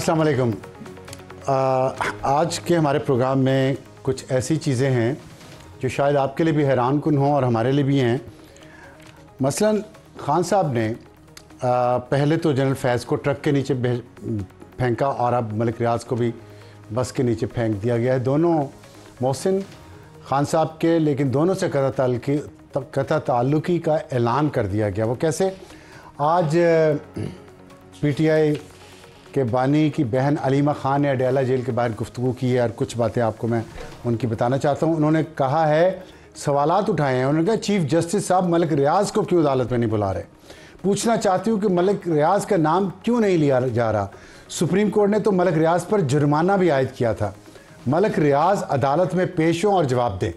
अस्सलाम वालेकुम आज के हमारे प्रोग्राम में कुछ ऐसी चीज़ें हैं जो शायद आपके लिए भी हैरान कन हों और हमारे लिए भी हैं मसलन खान साहब ने आ, पहले तो जनरल फैज़ को ट्रक के नीचे फेंका और अब मलिक रियाज को भी बस के नीचे फेंक दिया गया है दोनों मोहसिन खान साहब के लेकिन दोनों से कथा तल्की कथा तल्लुकी का ऐलान कर दिया गया वो कैसे आज पीटीआई के बानी की बहन अलीमा ख़ान ने अडेला जेल के बाहर गुफ्तु की है और कुछ बातें आपको मैं उनकी बताना चाहता हूँ उन्होंने कहा है सवाल उठाए हैं उन्होंने कहा चीफ जस्टिस साहब मलिक रियाज को क्यों अदालत में नहीं बुला रहे पूछना चाहती हूँ कि मलिक रियाज का नाम क्यों नहीं लिया जा रहा सुप्रीम कोर्ट ने तो मलिक रियाज पर जुर्माना भी आयद किया था मलिक रियाज अदालत में पेश हों और जवाब दें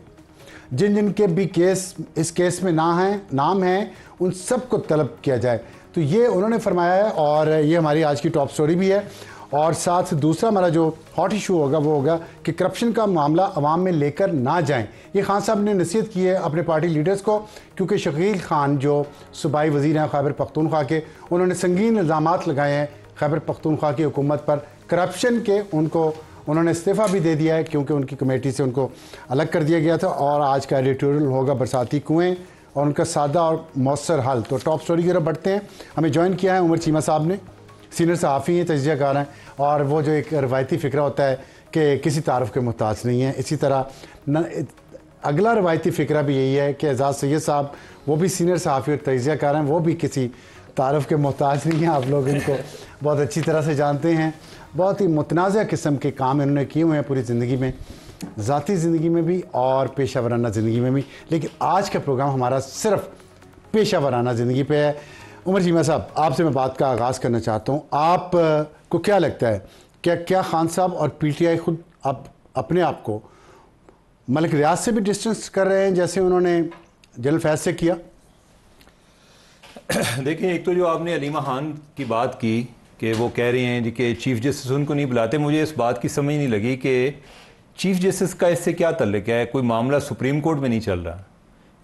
जिन जिन के भी केस इस केस में ना हैं नाम हैं उन सबको तलब किया जाए तो ये उन्होंने फरमाया है और ये हमारी आज की टॉप स्टोरी भी है और साथ दूसरा हमारा जो हॉट इशू होगा वो होगा कि करप्शन का मामला आवाम में लेकर ना जाएं ये खान साहब ने नसीहत की है अपने पार्टी लीडर्स को क्योंकि शकील खान जो सूबाई वजीर हैं खैबर पख्तूनख्वा के उन्होंने संगीन इल्ज़ाम लगाए हैं खैबर पख्तूनख्वा की हुकूमत पर करप्शन के उनको उन्होंने इस्तीफ़ा भी दे दिया है क्योंकि उनकी कमेटी से उनको अलग कर दिया गया था और आज का एडिटोरियल होगा बरसाती कुएँ और उनका सादा और मौसर हाल तो टॉप स्टोरी की तरफ बढ़ते हैं हमें ज्वाइन किया है उमर चीमा साहब ने सीनियर सहाफ़ी हैं कार हैं और वो जो एक रवायती फ़िक्र होता है कि किसी तारफ़ के मोहताज नहीं है इसी तरह न, अगला रवायती फ़िक्र भी यही है कि एजाज़ सैद साहब वो भी सीनियर सहाफ़ी और तजिया कार हैं वो भी किसी तारफ़ के मोहताज नहीं हैं आप लोग इनको बहुत अच्छी तरह से जानते हैं बहुत ही मुतनाज़ किस्म के काम इन्होंने किए हुए हैं पूरी ज़िंदगी में ज़ाती ज़िंदगी में भी और पेशा वराना ज़िंदगी में भी लेकिन आज का प्रोग्राम हमारा सिर्फ पेशा वराना ज़िंदगी पे है उमर जीमा साहब आपसे मैं बात का आगाज़ करना चाहता हूँ आप को क्या लगता है क्या क्या खान साहब और पीटीआई खुद अब अप, अपने आप को मलिक रियाज से भी डिस्टेंस कर रहे हैं जैसे उन्होंने जनरल फैज से किया देखिए एक तो जो आपने अलीमा खान की बात की कि वो कह रहे हैं कि चीफ जस्टिस उनको नहीं बुलाते मुझे इस बात की समझ नहीं लगी कि चीफ जस्टिस का इससे क्या तल्लक है कोई मामला सुप्रीम कोर्ट में नहीं चल रहा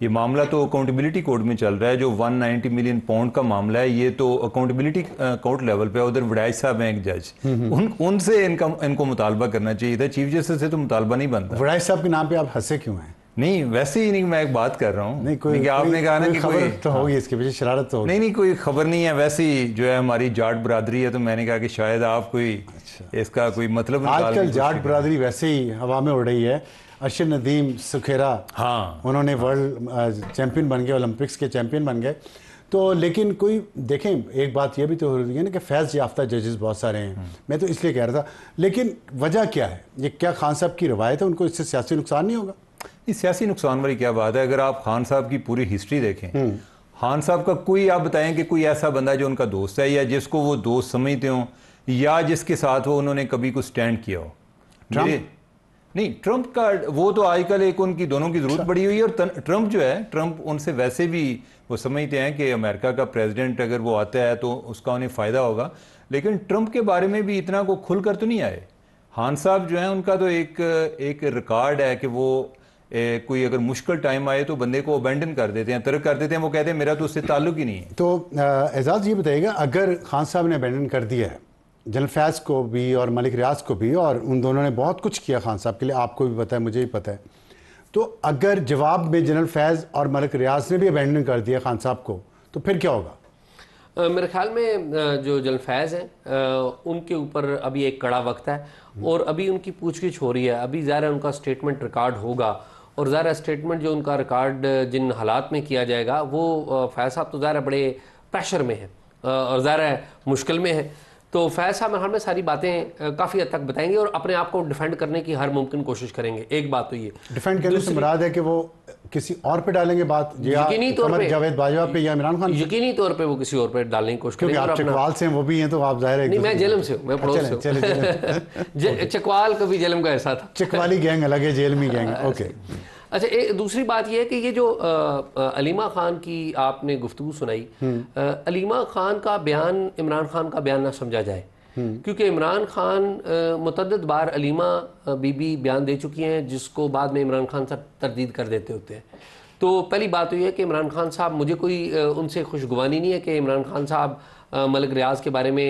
ये मामला तो अकाउंटेबिलिटी कोर्ट में चल रहा है जो 190 मिलियन पाउंड का मामला है ये तो अकाउंटेबिलिटी कोर्ट लेवल पे उधर वडाइज साहब हैं एक जज हम्म, हम्म। उन उनसे इनका इनको मुतालबा करना चाहिए था चीफ जस्टिस से तो मुतालबा नहीं बनता वडाइज साहब के नाम पे आप हंसे क्यों हैं नहीं वैसे ही नहीं मैं एक बात कर रहा हूँ नहीं कोई नहीं आपने कहा ना कि खबर कोई, तो होगी हाँ। इसके पीछे शरारत तो होगी नहीं नहीं कोई खबर नहीं है वैसे ही जो है हमारी जाट बरदरी है तो मैंने कहा कि शायद आप कोई अच्छा, इसका कोई मतलब आजकल जाट बरदरी वैसे ही हवा में उड़ रही है अर्शद नदीम सुखेरा हाँ उन्होंने वर्ल्ड चैम्पियन बन गए ओलंपिक्स के चैम्पियन बन गए तो लेकिन कोई देखें एक बात यह भी तो हो रही है ना कि फैज़ याफ्ता जजेस बहुत सारे हैं हाँ। मैं तो इसलिए कह रहा था लेकिन वजह क्या है ये क्या खान साहब की रवायत है उनको इससे सियासी नुकसान नहीं होगा ये सियासी नुकसान वाली क्या बात है अगर आप खान साहब की पूरी हिस्ट्री देखें हम्म। खान साहब का कोई आप बताएं कि कोई ऐसा बंदा जो उनका दोस्त है या जिसको वो दोस्त समझते हो या जिसके साथ वो उन्होंने कभी कुछ स्टैंड किया हो नहीं ट्रंप का वो तो आजकल एक उनकी दोनों की जरूरत अच्छा। पड़ी हुई है और ट्रंप जो है ट्रंप उनसे वैसे भी वो समझते हैं कि अमेरिका का प्रेसिडेंट अगर वो आता है तो उसका उन्हें फ़ायदा होगा लेकिन ट्रंप के बारे में भी इतना को खुलकर तो नहीं आए हान साहब जो है उनका तो एक एक रिकॉर्ड है कि वो ए, कोई अगर मुश्किल टाइम आए तो बंदे को अबेंडन कर देते हैं तर्क कर देते हैं वो कहते हैं मेरा तो उससे ताल्लुक ही नहीं है तो एजाज़ ये बताइएगा अगर खान साहब ने अबेंडन कर दिया है जनरल फैज को भी और मलिक रियाज को भी और उन दोनों ने बहुत कुछ किया खान साहब के लिए आपको भी पता है मुझे भी पता है तो अगर जवाब में जनरल फैज़ और मलिक रियाज ने भी अबेंडन कर दिया खान साहब को तो फिर क्या होगा मेरे ख्याल में जो जो जलफैज़ हैं उनके ऊपर अभी एक कड़ा वक्त है हम्म। और अभी उनकी पूछगिछ हो रही है अभी ज़ाहिर है उनका स्टेटमेंट रिकॉर्ड होगा और ज़ाहिर स्टेटमेंट जो उनका रिकॉर्ड जिन हालात में किया जाएगा वो फैज साहब तो ज़ाहिर बड़े प्रेशर में है और ज़ाहिर मुश्किल में है तो फैज साहब हर में सारी बातें काफ़ी हद तक बताएंगे और अपने आप को डिफेंड करने की हर मुमकिन कोशिश करेंगे एक बात तो ये डिफेंड करने से मुराद है कि वो किसी और पे डालेंगे बात जावेद बाजवा पे या इमरान खान यकीनी तौर पे वो किसी और पे डालने की कोशिश क्योंकि आप चकवाल से हैं वो भी हैं तो आप जाहिर है मैं जेलम से हूँ मैं अच्छा, पड़ोस से हूँ चकवाल का भी जेलम का ऐसा था चकवाली गैंग अलग है जेलमी गैंग ओके अच्छा एक दूसरी बात यह है कि ये जो आ, आ, अलीमा खान की आपने गुफ्तु सुनाई आ, हम्म। अलीमा खान का बयान इमरान खान का बयान ना समझा जाए क्योंकि इमरान खान मतद बार अलीमा बीबी बयान दे चुकी हैं जिसको बाद में इमरान खान साहब तरदीद कर देते होते हैं तो पहली बात तो यह है कि इमरान खान साहब मुझे कोई उनसे खुशगवानी नहीं है कि इमरान खान साहब मलिक रियाज के बारे में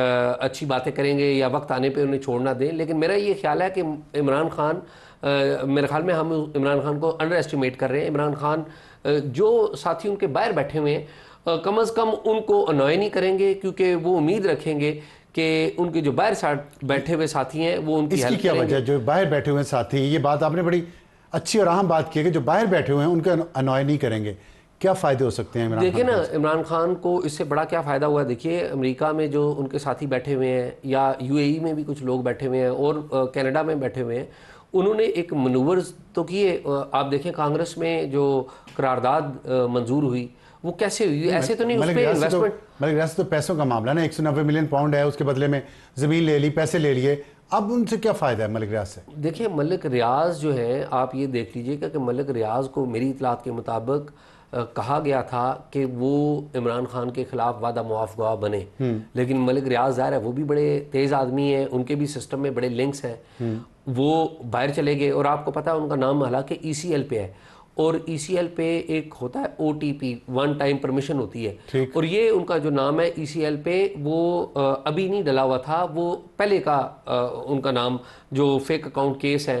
अच्छी बातें करेंगे या वक्त आने पर उन्हें छोड़ना दें लेकिन मेरा ये ख्याल है कि इमरान खान मेरे ख्याल में हम इमरान खान को अंडर एस्टिमेट कर रहे हैं इमरान खान जो साथी उनके बाहर बैठे हुए हैं कम अज़ कम उनको अनॉय नहीं करेंगे क्योंकि वो उम्मीद रखेंगे कि उनके जो बाहर बैठे हुए साथी हैं वो उनकी इसकी क्या वजह जो बाहर बैठे हुए साथी ये बात आपने बड़ी अच्छी और अहम बात की है कि जो बाहर बैठे हुए हैं उनके अनॉय नहीं करेंगे क्या फ़ायदे हो सकते हैं देखिए ना इमरान खान को इससे बड़ा क्या फ़ायदा हुआ देखिए अमेरिका में जो उनके साथी बैठे हुए हैं या यूएई e में भी कुछ लोग बैठे हुए हैं और कनाडा में बैठे हुए हैं उन्होंने एक मनूवर्स तो किए आप देखें कांग्रेस में जो करारदाद मंजूर हुई वो कैसे हुई ऐसे तो नहीं उस पर इन्वेस्टमेंट मेरे मतलब तो पैसों का मामला ना एक सौ नब्बे मिलियन पाउंड है उसके बदले में ज़मीन ले ली पैसे ले लिए अब उनसे क्या फ़ायदा है मलिक रियाज से देखिए मलिक रियाज जो है आप ये देख लीजिएगा कि मलिक रियाज को मेरी इतलात के मुताबिक कहा गया था कि वो इमरान खान के खिलाफ वादा मुआफ गवा बने हम्म। लेकिन मलिक रियाज ज़ाहिर है वो भी बड़े तेज़ आदमी हैं उनके भी सिस्टम में बड़े लिंक्स हैं हम्म। वो बाहर चले गए और आपको पता है उनका नाम हालांकि ई सी एल पे है और ई e पे एक होता है ओ वन टाइम परमिशन होती है और ये उनका जो नाम है ई e पे वो अभी नहीं डला हुआ था वो पहले का उनका नाम जो फेक अकाउंट केस है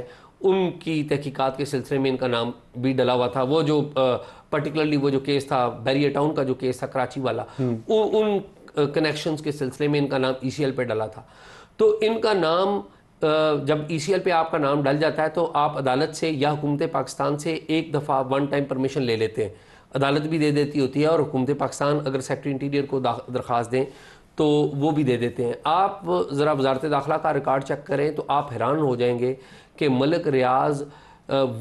उनकी तहकीकात के सिलसिले में इनका नाम भी डला हुआ था वो जो पर्टिकुलरली वो जो केस था बैरिया टाउन का जो केस था कराची वाला हम्म। उ, उन कनेक्शंस के सिलसिले में इनका नाम ई e पे डला था तो इनका नाम जब ई सी एल पर आपका नाम डल जाता है तो आप अदालत से या हुकूमत पाकिस्तान से एक दफ़ा वन टाइम परमिशन ले लेते हैं अदालत भी दे देती होती है और हुकूमत पाकिस्तान अगर सेक्रेटरी इंटीरियर को दरख्वास्त दें तो वो भी दे देते हैं आप ज़रा वजारत दाखिला का रिकॉर्ड चेक करें तो आप हैरान हो जाएंगे कि मलक रियाज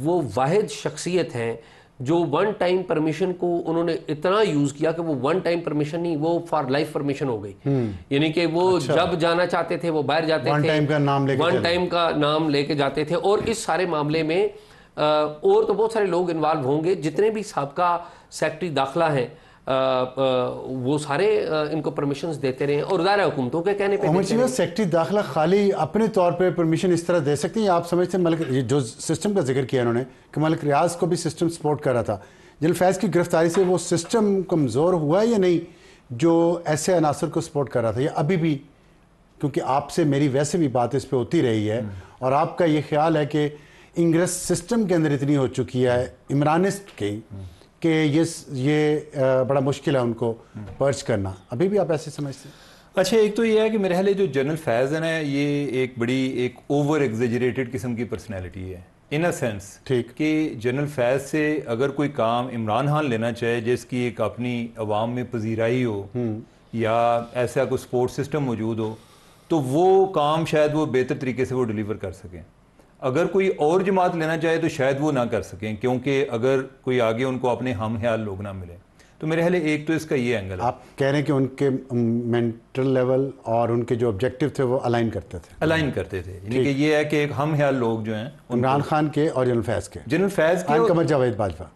वो वाद शख्सियत हैं जो वन टाइम परमिशन को उन्होंने इतना यूज किया कि वो वन टाइम परमिशन नहीं वो फॉर लाइफ परमिशन हो गई हम्म। यानी कि वो अच्छा। जब जाना चाहते थे वो बाहर जाते वन थे टाइम का नाम वन टाइम का नाम लेके जाते थे और इस सारे मामले में और तो बहुत सारे लोग इन्वॉल्व होंगे जितने भी सबका सेक्रेटरी दाखिला हैं वो सारे इनको परमिशन देते रहे और दायरा हुकूमतों के कहने पर सेक्रेटरी दाखिला खाली अपने तौर पर परमिशन इस तरह दे सकती हैं आप समझते हैं मलिक जो सिस्टम का जिक्र किया उन्होंने कि मलिक रियाज को भी सिस्टम सपोर्ट कर रहा था जल फैज़ की गिरफ्तारी से वो सिस्टम कमज़ोर हुआ या नहीं जो ऐसे अनासर को सपोर्ट कर रहा था या अभी भी क्योंकि आपसे मेरी वैसे भी बात इस पर होती रही है और आपका ये ख्याल है कि इंग्रेस सिस्टम के अंदर इतनी हो चुकी है इमरानिस्ट की कि ये ये बड़ा मुश्किल है उनको पर्च करना अभी भी आप ऐसे समझते हैं अच्छा एक तो ये है कि मेरे ख्याल जो जनरल फैज़ है ना ये एक बड़ी एक ओवर एग्जेजरेटेड किस्म की पर्सनैलिटी है इन अ सेंस ठीक कि जनरल फैज़ से अगर कोई काम इमरान खान लेना चाहे जिसकी एक अपनी आवाम में पजीराई हो हम्म। या ऐसा कोई सपोर्ट सिस्टम मौजूद हो तो वो काम शायद वो बेहतर तरीके से वो डिलीवर कर सकें अगर कोई और जमात लेना चाहे तो शायद वो ना कर सकें क्योंकि अगर कोई आगे उनको अपने हम ख्याल लोग ना मिले तो मेरे ख्याल एक तो इसका ये एंगल आप कह रहे हैं कि उनके मेंटल लेवल और उनके जो ऑब्जेक्टिव थे वो अलाइन करते थे अलाइन करते थे यानी कि ये है कि एक हम ख्याल लोग जो हैं इमरान खान के और जनरल फैज के जनरल फैज के कमर जावेद बाजवा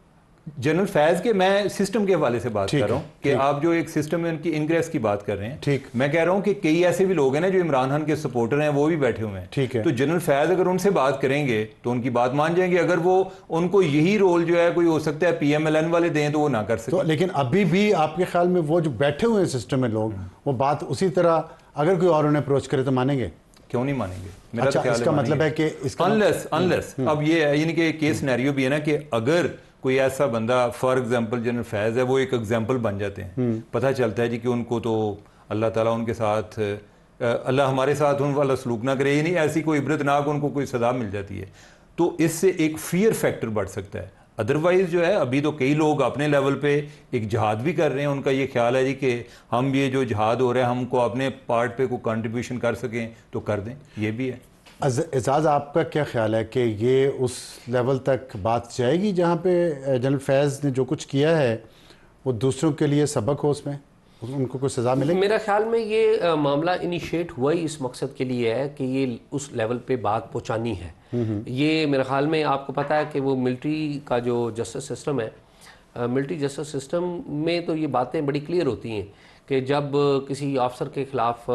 जनरल फैज के मैं सिस्टम के हवाले से बात कर रहा हूँ कि आप जो एक सिस्टम में उनकी इंग्रेस की बात कर रहे हैं ठीक मैं कह रहा हूँ कि कई ऐसे भी लोग हैं ना जो इमरान खान के सपोर्टर हैं वो भी बैठे हुए हैं ठीक है तो जनरल फैज अगर उनसे बात करेंगे तो उनकी बात मान जाएंगे अगर वो उनको यही रोल जो है कोई हो सकता है पी वाले दें तो वो ना कर सकते तो लेकिन अभी भी आपके ख्याल में वो जो बैठे हुए हैं सिस्टम में लोग वो बात उसी तरह अगर कोई और उन्हें अप्रोच करे तो मानेंगे क्यों नहीं मानेंगे मेरा तो अच्छा, इसका मतलब है कि अनलेस मतलब- अनलेस हम्म। अब ये है यानी कि केस नैरियो भी है ना कि अगर कोई ऐसा बंदा फॉर एग्ज़ाम्पल जनरल फैज़ है वो एक एग्ज़ाम्पल बन जाते हैं हम्म। पता चलता है जी कि उनको तो अल्लाह ताला उनके साथ अल्लाह हमारे साथ उन वाला सलूक ना करे यानी ऐसी कोई इबरतनाक उनको कोई सजा मिल जाती है तो इससे एक फियर फैक्टर बढ़ सकता है अदरवाइज़ जो है अभी तो कई लोग अपने लेवल पे एक जहाद भी कर रहे हैं उनका ये ख्याल है जी कि हम ये जो जहाद हो रहा है हमको अपने पार्ट पे कोई कंट्रीब्यूशन कर सकें तो कर दें ये भी है एजाज़ आपका क्या ख्याल है कि ये उस लेवल तक बात जाएगी जहाँ पे जनरल फैज़ ने जो कुछ किया है वो दूसरों के लिए सबक हो उसमें उनको कोई सज़ा मिले मेरा ख्याल में ये मामला इनिशिएट हुआ ही इस मकसद के लिए है कि ये उस लेवल पे बात पहुँचानी है हम्म, हम्म। ये मेरे ख्याल में आपको पता है कि वो मिल्ट्री का जो जस्टिस सिस्टम है मिल्ट्री जस्टिस सिस्टम में तो ये बातें बड़ी क्लियर होती हैं कि जब किसी ऑफिसर के ख़िलाफ़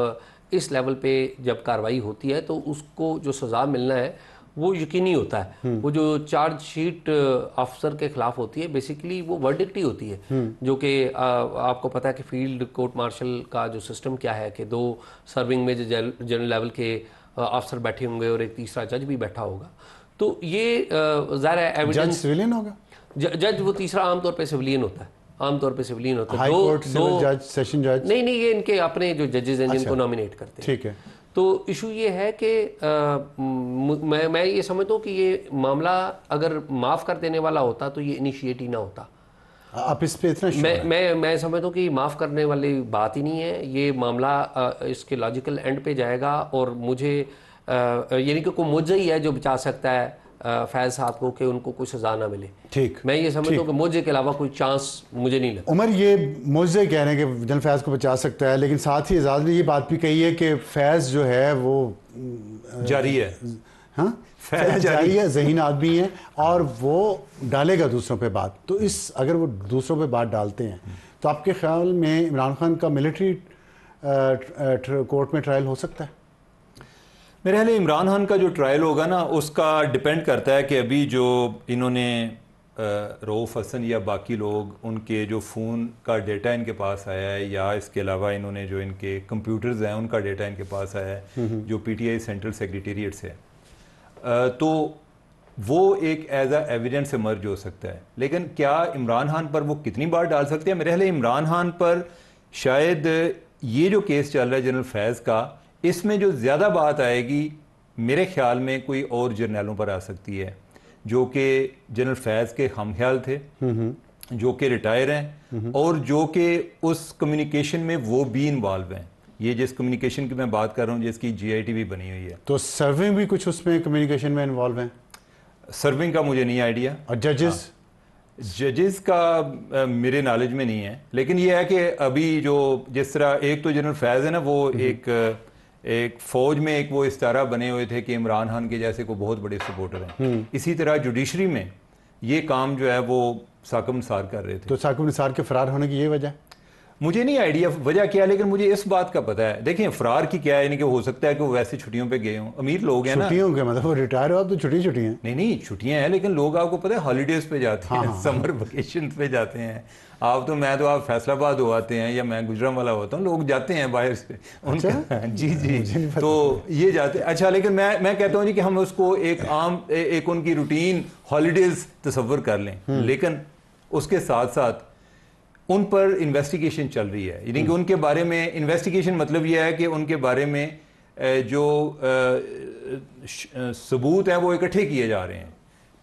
इस लेवल पे जब कार्रवाई होती है तो उसको जो सज़ा मिलना है वो यकीनी होता है हम्म। वो जो चार्जशीट ऑफिसर के खिलाफ होती है बेसिकली वो वर्डिक्ट ही होती है हम्म। जो कि आपको पता है कि फील्ड कोर्ट मार्शल का जो सिस्टम क्या है कि दो सर्विंग में जो जनरल लेवल के ऑफिसर बैठे होंगे और एक तीसरा जज भी बैठा होगा तो ये ज़ाहिर है एविडेंस सिविलियन होगा जज वो तीसरा आमतौर पर सिविलियन होता है आमतौर पर सिविलियन होते हैं दो, दो जज सेशन जज नहीं नहीं ये इनके अपने जो जजेज हैं जिनको नॉमिनेट अच्छा। करते हैं ठीक है तो इशू ये है कि मैं मैं ये समझता हूँ कि ये मामला अगर माफ़ कर देने वाला होता तो ये इनिशिएट ही ना होता आप इस पे इतना मैं मैं मैं समझता हूँ कि माफ़ करने वाली बात ही नहीं है ये मामला इसके लॉजिकल एंड पे जाएगा और मुझे यानी कि कोई मुझे ही है जो बचा सकता है फैज़ साहब को कि उनको कोई सजा ना मिले ठीक मैं ये समझता हूँ कि मोजे के अलावा कोई चांस मुझे नहीं लगता उमर ये मोजे कह रहे हैं कि जन फैज़ को बचा सकता है लेकिन साथ ही एजाज ने ये बात भी कही है कि फैज़ जो है वो जारी है हाँ फैज जारी है जहीन आदमी है और वो डालेगा दूसरों पर बात तो इस अगर वो दूसरों पर बात डालते हैं तो आपके ख्याल में इमरान खान का मिलिट्री कोर्ट में ट्रायल हो सकता है मेरे ख्याल इमरान खान का जो ट्रायल होगा ना उसका डिपेंड करता है कि अभी जो इन्होंने रऊफ़ हसन या बाकी लोग उनके जो फ़ोन का डेटा इनके पास आया है या इसके अलावा इन्होंने जो इनके कंप्यूटर्स हैं उनका डेटा इनके पास आया है हम्म, हम्म। जो पीटीआई सेंट्रल सेक्रेटेरिएट से है तो वो एक एज आ एविडेंस मर्ज हो सकता है लेकिन क्या इमरान खान पर वो कितनी बार डाल सकते हैं मेरे ख्याल इमरान खान पर शायद ये जो केस चल रहा है जनरल फैज़ का इसमें जो ज़्यादा बात आएगी मेरे ख्याल में कोई और जर्नलों पर आ सकती है जो कि जनरल फैज़ के हम ख्याल थे हम्म, हम्म। जो कि रिटायर हैं हम्म, और जो कि उस कम्युनिकेशन में वो भी इन्वॉल्व हैं ये जिस कम्युनिकेशन की मैं बात कर रहा हूँ जिसकी जी भी बनी हुई है तो सर्विंग भी कुछ उसमें कम्युनिकेशन में इन्वॉल्व हैं सर्विंग का मुझे नहीं आइडिया और जजेस जजेस हाँ। का आ, मेरे नॉलेज में नहीं है लेकिन ये है कि अभी जो जिस तरह एक तो जनरल फैज़ है ना वो एक एक फौज में एक वो इस तरह बने हुए थे कि इमरान खान के जैसे को बहुत बड़े सपोर्टर हैं हम्म। इसी तरह जुडिशरी में ये काम जो है वो साकम निसार कर रहे थे तो साकम निसार के फरार होने की ये वजह मुझे नहीं आइडिया वजह क्या है लेकिन मुझे इस बात का पता है देखिए फरार की क्या है यानी कि हो सकता है कि वो वैसे छुट्टियों पे गए हों अमीर लोग हैं ना छुट्टियों के मतलब वो रिटायर हो आप तो छुट्टी छुट्टी हैं नहीं नहीं छुट्टियां हैं लेकिन लोग आपको पता है हॉलीडेज पे जाते हाँ, हैं समर हाँ, वेकेशन हाँ। पे जाते हैं आप तो मैं तो आप फैसलाबाद हो आते हैं या मैं गुजरा वाला होता हूँ लोग जाते हैं बाहर से अच्छा? उनका जी जी तो ये जाते अच्छा लेकिन मैं मैं कहता हूँ जी कि हम उसको एक आम एक उनकी रूटीन हॉलीडेज तस्वर कर लें हम्म। लेकिन उसके साथ साथ उन पर इन्वेस्टिगेशन चल रही है यानी कि हम्म। उनके बारे में इन्वेस्टिगेशन मतलब यह है कि उनके बारे में जो सबूत हैं वो इकट्ठे किए जा रहे हैं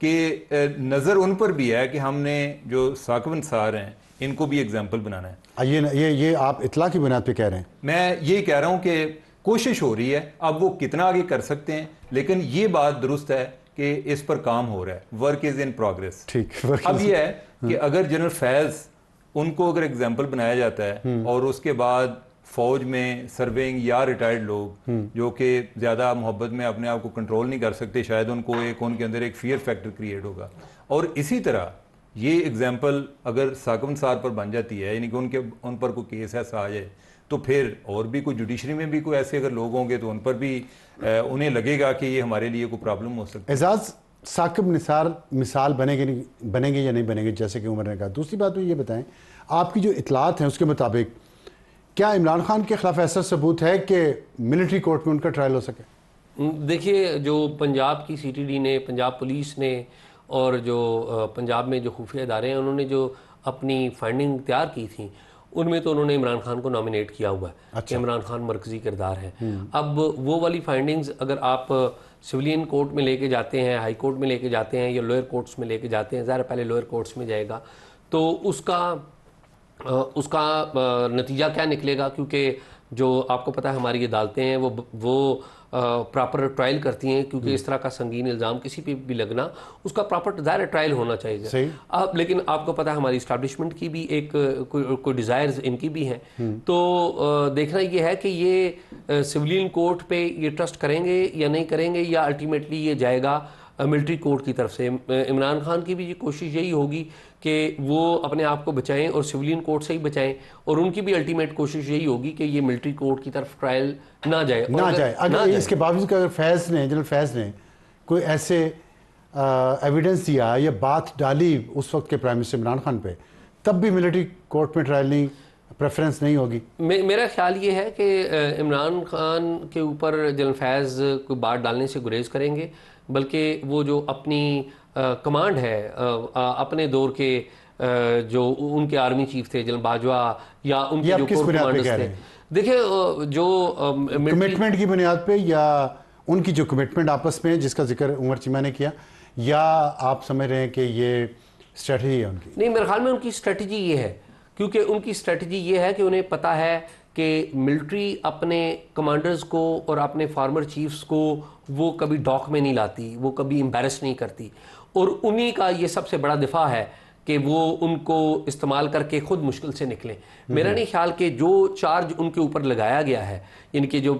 कि नज़र उन पर भी है कि हमने जो साकवन सार हैं इनको भी एग्जाम्पल बनाना है ये ये ये आप इतला की बुनियाद पे कह रहे हैं मैं ये कह रहा हूँ कि कोशिश हो रही है अब वो कितना आगे कर सकते हैं लेकिन ये बात दुरुस्त है कि इस पर काम हो रहा है वर्क इज़ इन प्रोग्रेस ठीक अब यह है कि हम्म। अगर जनरल फैज़ उनको अगर एग्जाम्पल बनाया जाता है हम्म। और उसके बाद फौज में सर्विंग या रिटायर्ड लोग हम्म। जो कि ज़्यादा मोहब्बत में अपने आप को कंट्रोल नहीं कर सकते शायद उनको एक उनके अंदर एक फियर फैक्टर क्रिएट होगा और इसी तरह ये एग्जाम्पल अगर साकम सार पर बन जाती है यानी कि उनके उन पर कोई केस ऐसा आ जाए तो फिर और भी कोई जुडिशरी में भी कोई ऐसे अगर लोग होंगे तो उन पर भी आ, उन्हें लगेगा कि ये हमारे लिए कोई प्रॉब्लम हो सकती है एजाज साकब निसार मिसाल बनेंगे बनेंगे या नहीं बनेंगे जैसे कि उमर ने कहा दूसरी बात तो ये बताएं आपकी जो इतलात हैं उसके मुताबिक क्या इमरान खान के खिलाफ ऐसा सबूत है कि मिलिट्री कोर्ट में उनका ट्रायल हो सके देखिए जो पंजाब की सीटीडी ने पंजाब पुलिस ने और जो पंजाब में जो खुफिया इदारे हैं उन्होंने जो अपनी फाइंडिंग तैयार की थी उनमें तो उन्होंने इमरान खान को नॉमिनेट किया हुआ है अच्छा। इमरान खान मरकजी किरदार है हम्म। अब वो वाली फाइंडिंग्स अगर आप सिविलियन कोर्ट में लेके जाते हैं हाई कोर्ट में लेके जाते हैं या लोअर कोर्ट्स में लेके जाते हैं ज़्यादा पहले लोअर कोर्ट्स में जाएगा तो उसका उसका नतीजा क्या निकलेगा क्योंकि जो आपको पता है हमारी अदालतें हैं वो वो प्रॉपर ट्रायल करती हैं क्योंकि हम्म। इस तरह का संगीन इल्ज़ाम किसी पे भी लगना उसका प्रॉपर दायरा ट्रायल होना चाहिए अब लेकिन आपको पता है हमारी स्टैब्लिशमेंट की भी एक कोई को डिज़ायर्स इनकी भी हैं हम्म। तो देखना ये है कि ये सिविलियन कोर्ट पे ये ट्रस्ट करेंगे या नहीं करेंगे या अल्टीमेटली ये जाएगा मिलिट्री कोर्ट की तरफ से इमरान खान की भी कोशिश यही होगी कि वो अपने आप को बचाएं और सिविलियन कोर्ट से ही बचाएं और उनकी भी अल्टीमेट कोशिश यही होगी कि ये मिलिट्री कोर्ट की तरफ ट्रायल ना जाए ना अगर, जाए अगर ना जाए। इसके बावजूद अगर फैज ने जनरल फैज ने कोई ऐसे एविडेंस दिया या बात डाली उस वक्त के प्राइम मिनिस्टर इमरान खान पर तब भी मिलिट्री कोर्ट में ट्रायल नहीं प्रेफरेंस नहीं होगी मे, मेरा ख्याल ये है कि इमरान खान के ऊपर जनरल फैज़ कोई बात डालने से गुरेज करेंगे बल्कि वो जो अपनी कमांड है अपने दौर के जो उनके आर्मी चीफ थे जनरल बाजवा या उनके जो किस बुनियाद थे देखिए जो कमिटमेंट की बुनियाद पे या उनकी जो कमिटमेंट आपस में जिसका जिक्र उमर चीमा ने किया या आप समझ रहे हैं कि ये स्ट्रेटजी है उनकी नहीं मेरे ख्याल में उनकी स्ट्रेटजी ये है क्योंकि उनकी स्ट्रेटजी ये है कि उन्हें पता है कि मिलिट्री अपने कमांडर्स को और अपने फार्मर चीफ्स को वो कभी डॉक में नहीं लाती वो कभी एम्बेरस नहीं करती और उन्हीं का ये सबसे बड़ा दिफा है कि वो उनको इस्तेमाल करके ख़ुद मुश्किल से निकलें मेरा नहीं ख्याल कि जो चार्ज उनके ऊपर लगाया गया है इनके जो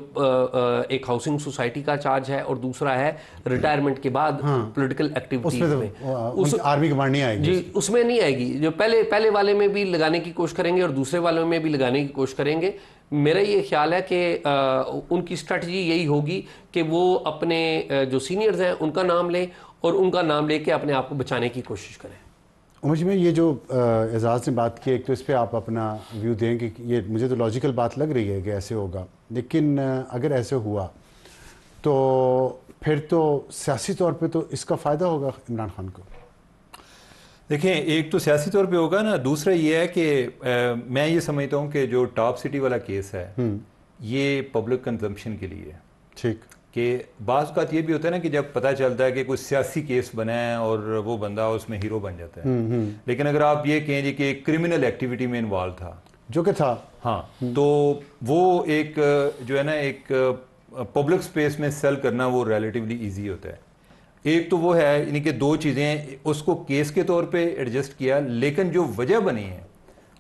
एक हाउसिंग सोसाइटी का चार्ज है और दूसरा है रिटायरमेंट के बाद पोलिटिकल पॉलिटिकल एक्टिविटीज में उस आर्मी कमांड नहीं आएगी जी उसमें नहीं आएगी जो पहले पहले वाले में भी लगाने की कोशिश करेंगे और दूसरे वाले में भी लगाने की कोशिश करेंगे मेरा ये ख्याल है कि उनकी स्ट्रेटजी यही होगी कि वो अपने जो सीनियर्स हैं उनका नाम लें और उनका नाम लेके अपने आप को बचाने की कोशिश करें उमर जी में ये जो एजाज़ ने बात की एक तो इस पर आप अपना व्यू दें कि ये मुझे तो लॉजिकल बात लग रही है कि ऐसे होगा लेकिन अगर ऐसे हुआ तो फिर तो सियासी तौर पे तो इसका फ़ायदा होगा इमरान खान को देखें एक तो सियासी तौर पे होगा ना दूसरा ये है कि आ, मैं ये समझता हूँ कि जो टॉप सिटी वाला केस है हम्म। ये पब्लिक कंजम्पशन के लिए है ठीक कि बाज़ का ये भी होता है ना कि जब पता चलता है कि कुछ सियासी केस बने हैं और वो बंदा उसमें हीरो बन जाता है हम्म, हम्म। लेकिन अगर आप ये कहें जी कि क्रिमिनल एक्टिविटी में इन्वॉल्व था जो कि था हाँ हम्म। तो वो एक जो है ना एक पब्लिक स्पेस में सेल करना वो रिलेटिवली ईजी होता है एक तो वो है यानी कि दो चीज़ें उसको केस के तौर पे एडजस्ट किया लेकिन जो वजह बनी है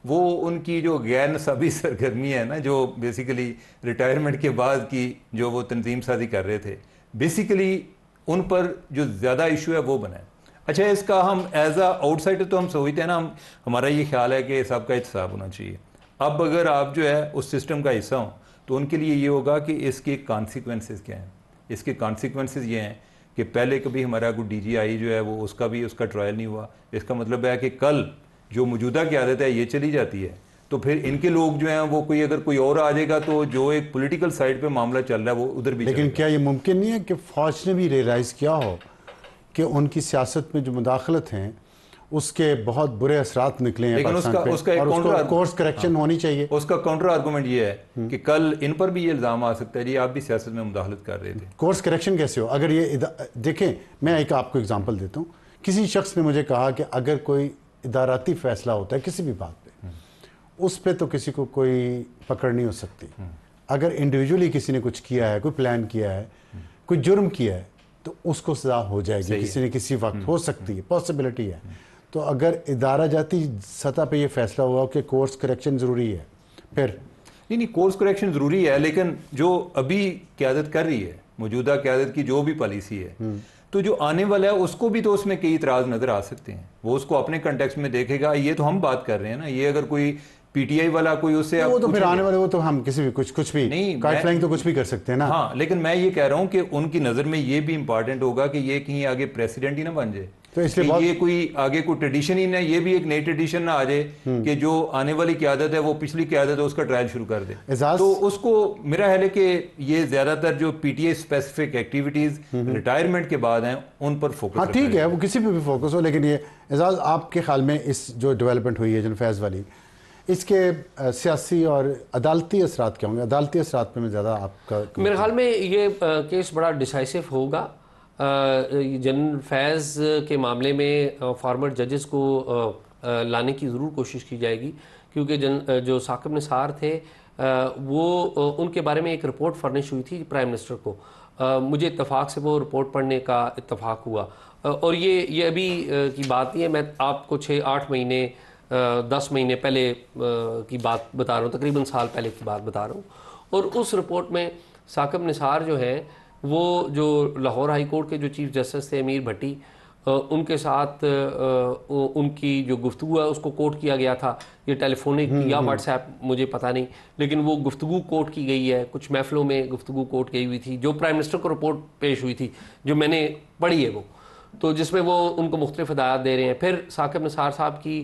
वो उनकी जो गैर सभी सरगर्मी है ना जो बेसिकली रिटायरमेंट के बाद की जो वो तनजीम साजी कर रहे थे बेसिकली उन पर जो ज़्यादा इशू है वो बना है अच्छा इसका हम एज अ आउटसाइडर तो हम सोचते हैं ना हम हमारा ये ख्याल है कि सबका इतसाब होना चाहिए अब अगर आप जो है उस सिस्टम का हिस्सा हों तो उनके लिए ये होगा कि इसके कॉन्सिक्वेंसेस क्या हैं इसके कॉन्सिक्वेंसेस ये हैं कि पहले कभी हमारा कोई आई जो है वो उसका भी उसका ट्रायल नहीं हुआ इसका मतलब है कि कल जो मौजूदा की आदत है ये चली जाती है तो फिर इनके लोग जो हैं वो कोई अगर कोई और आ जाएगा तो जो एक पॉलिटिकल साइड पे मामला चल रहा है वो उधर भी लेकिन क्या ये मुमकिन नहीं है कि फौज ने भी रियलाइज़ किया हो कि उनकी सियासत में जो मुदाखलत हैं उसके बहुत बुरे असरात निकले हैं लेकिन उसका उसका एक काउंटर कोर्स करेक्शन हाँ, होनी चाहिए उसका काउंटर आर्गूमेंट ये है हम्म। कि कल इन पर भी ये इल्ज़ाम आ सकता है जी आप भी सियासत में मुदाखलत कर रहे थे कोर्स करेक्शन कैसे हो अगर ये देखें मैं एक आपको एग्जाम्पल देता हूँ किसी शख्स ने मुझे कहा कि अगर कोई इदाराती फैसला होता है किसी भी बात पे उस पर तो किसी को कोई पकड़ नहीं हो सकती अगर इंडिविजुअली किसी ने कुछ किया है कोई प्लान किया है कोई जुर्म किया है तो उसको सजा हो जाएगी किसी ने किसी वक्त हम्म, हो हम्म। सकती है पॉसिबिलिटी है तो अगर इदारा जाती सतह पे ये फैसला हुआ कि कोर्स करेक्शन ज़रूरी है फिर नहीं नहीं कोर्स करेक्शन ज़रूरी है लेकिन जो अभी क्यादत कर रही है मौजूदा क्यादत की जो भी पॉलिसी है हम्म। तो जो आने वाला है उसको भी तो उसमें कई इतराज नज़र आ सकते हैं वो उसको अपने कंटेक्स में देखेगा ये तो हम बात कर रहे हैं ना ये अगर कोई पीटीआई वाला कोई उससे वो तो फिर आने वाले वो तो हम किसी भी कुछ कुछ भी नहीं तो कुछ भी कर सकते हैं ना हाँ लेकिन मैं ये कह रहा हूँ कि उनकी नज़र में ये भी इंपॉर्टेंट होगा कि ये कहीं आगे प्रेसिडेंट ही ना बन जाए तो इसलिए ये कोई आगे को ट्रेडिशन ही नहीं ये भी एक नई ट्रेडिशन ना आ जाए हम्म। कि जो आने वाली क्यादत है वो पिछली क्यादत है उसका ट्रायल शुरू कर दे तो उसको मेरा ख्याल है कि ये ज्यादातर जो पीटीए स्पेसिफिक एक्टिविटीज रिटायरमेंट के बाद हैं उन पर फोकस हाँ ठीक है वो किसी पर भी फोकस हो लेकिन ये एजाज आपके ख्याल में इस जो डेवलपमेंट हुई है जनफैज वाली इसके सियासी और अदालती असरात क्या होंगे अदालती असरात पे मैं ज़्यादा आपका मेरे ख्याल में ये केस बड़ा डिसाइसिव होगा जनरल फैज़ के मामले में फॉर्मर जजेस को लाने की ज़रूर कोशिश की जाएगी क्योंकि जन जो साकब निसार थे वो उनके बारे में एक रिपोर्ट फर्निश हुई थी प्राइम मिनिस्टर को मुझे इतफाक़ से वो रिपोर्ट पढ़ने का इतफाक़ हुआ और ये ये अभी की बात नहीं है मैं आपको छः आठ महीने दस महीने पहले की बात बता रहा हूँ तकरीबन साल पहले की बात बता रहा हूँ और उस रिपोर्ट में साकब निसार जो हैं वो जो लाहौर हाई कोर्ट के जो चीफ जस्टिस थे अमीर भट्टी उनके साथ उनकी जो गुफ्तु है उसको कोर्ट किया गया था ये टेलीफोनिक हम्म, या हम्म। व्हाट्सएप मुझे पता नहीं लेकिन वो गुफ्तु कोर्ट की गई है कुछ महफलों में गुफ्तु कोर्ट गई हुई थी जो प्राइम मिनिस्टर को रिपोर्ट पेश हुई थी जो मैंने पढ़ी है वो तो जिसमें वो उनको मुख्तलिफ हदायत दे रहे हैं फिर साकिब निसार साहब की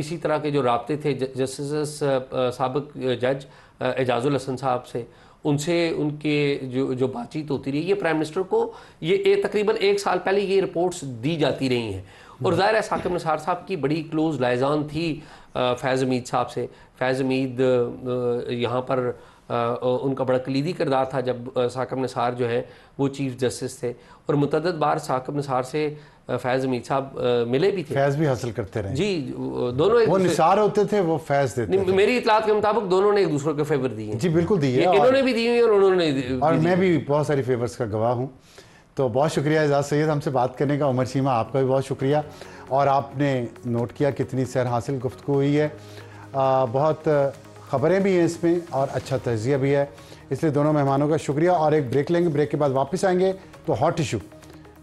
इसी तरह के जो रबते थे जस्टिस सबक जज एजाज़ुल हसन साहब से उनसे उनके जो जो बातचीत होती रही ये प्राइम मिनिस्टर को ये, ए, तकरीबन एक साल पहले ये रिपोर्ट्स दी जाती रही हैं और ज़ाहिर है साकिब निसार साहब की बड़ी क्लोज लाइजान थी फैज़ हमीद साहब से फैज़ हमीद यहाँ पर उनका बड़ा कलीदी किरदार था जब साकब निसार जो है वो चीफ जस्टिस थे और मतदद बार साकब निसार से फैज़ अमीर साहब मिले भी थे फैज़ भी हासिल करते रहे जी दोनों एक वो निसार होते थे वो फैज़ देते थे मेरी इतलात के मुताबिक दोनों ने एक दूसरे के फेवर दिए जी बिल्कुल दिए इन्होंने भी दी हुई और उन्होंने और मैं भी बहुत सारी फेवर्स का गवाह हूँ तो बहुत शुक्रिया एजाज सैद हमसे बात करने का उमर सीमा आपका भी बहुत शुक्रिया और आपने नोट किया कितनी सैर हासिल गुफ्तु हुई है आ, बहुत ख़बरें भी हैं इसमें और अच्छा तजिया भी है इसलिए दोनों मेहमानों का शुक्रिया और एक ब्रेक लेंगे ब्रेक के बाद वापस आएंगे तो हॉट इशू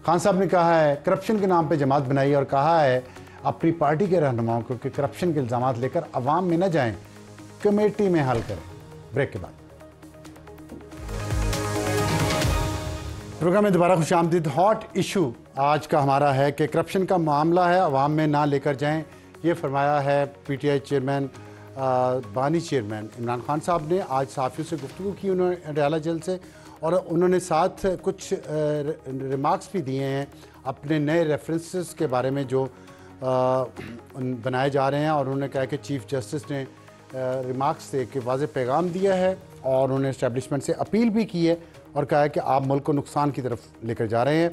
खान साहब ने कहा है करप्शन के नाम पर जमात बनाई और कहा है अपनी पार्टी के रहनुमाओं को कि करप्शन के इल्ज़ाम लेकर अवाम में न जाए कमेटी में हल करें ब्रेक के बाद प्रोग्राम में दोबारा खुश आमदीद हॉट इशू आज का हमारा है कि करप्शन का मामला है अवाम में ना लेकर जाएं ये फरमाया है पीटीआई चेयरमैन बानी चेयरमैन इमरान खान साहब ने आज सहाफ़ियों से गुफ्तु की उन्होंने डयाला जेल से और उन्होंने साथ कुछ रिमार्क्स भी दिए हैं अपने नए रेफरेंसेस के बारे में जो बनाए जा रहे हैं और उन्होंने कहा कि चीफ जस्टिस ने रिमार्क्स से कि वाज पैगाम दिया है और उन्होंने इस्टेबलिशमेंट से अपील भी की है और कहा है कि आप मुल्क को नुकसान की तरफ लेकर जा रहे हैं